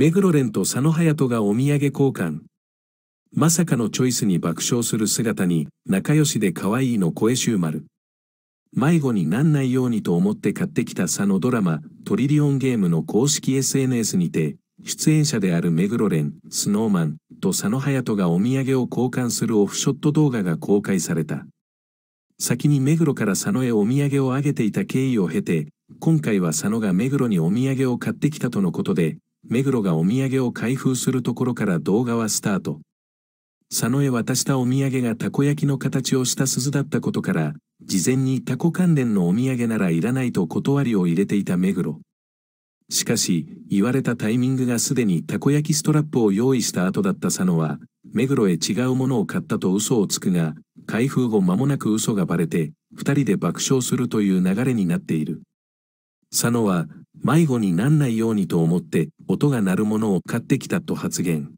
目黒蓮と佐野隼人がお土産交換。まさかのチョイスに爆笑する姿に、仲良しで可愛いの声集丸。迷子になんないようにと思って買ってきた佐野ドラマ、トリリオンゲームの公式 SNS にて、出演者である目黒蓮、スノーマンと佐野隼人がお土産を交換するオフショット動画が公開された。先に目黒から佐野へお土産をあげていた経緯を経て、今回は佐野が目黒にお土産を買ってきたとのことで、目黒がお土産を開封するところから動画はスタート。佐野へ渡したお土産がたこ焼きの形をした鈴だったことから、事前にタコ関連のお土産ならいらないと断りを入れていた目黒。しかし、言われたタイミングがすでにたこ焼きストラップを用意した後だった佐野は、目黒へ違うものを買ったと嘘をつくが、開封後間もなく嘘がバレて、二人で爆笑するという流れになっている。佐野は、迷子になんないようにと思って、音が鳴るものを買ってきたと発言。